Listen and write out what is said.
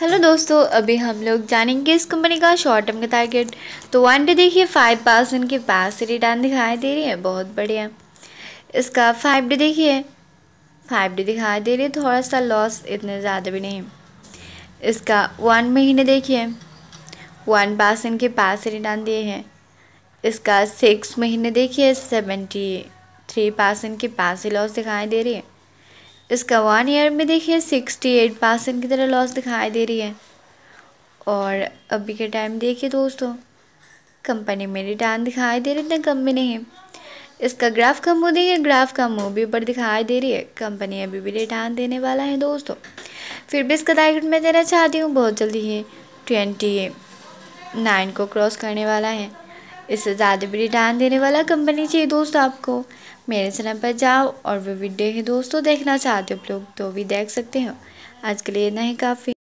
hello दोस्तों अभी हम लोग जानेंगे इस कंपनी का शॉर्ट टर्म का टारगेट तो वन डे देखिए फाइव परसेंट के पास रिटर्न दिखाई दे रही है बहुत बढ़िया इसका फाइव डे देखिए फाइव डे दिखाई दे रही है थोड़ा सा लॉस इतने ज़्यादा भी नहीं इसका वन महीने देखिए वन परसेंट के पास रिटर्न दिए हैं इसका सिक्स महीने देखिए सेवेंटी थ्री परसेंट के पास ही लॉस दिखाई दे रही है इसका वन ईयर में देखिए सिक्सटी एट परसेंट की तरह लॉस दिखाई दे रही है और अभी के टाइम देखिए दोस्तों कंपनी में रिटर्न दिखाई दे रही इतना कम में नहीं इसका ग्राफ कम हो देखिए ग्राफ कम हो भी ऊपर दिखाई दे रही है कंपनी अभी भी रिटर्न देने वाला है दोस्तों फिर भी इसका टारगेट मैं देना चाहती हूँ बहुत जल्दी ही ट्वेंटी नाइन को क्रॉस करने वाला है इससे ज़्यादा भी रिटर्न देने वाला कंपनी चाहिए दोस्त आपको मेरे चैनल पर जाओ और वो वीडियो है दोस्तों देखना चाहते हो लोग तो भी देख सकते हो आज के लिए इतना ही काफ़ी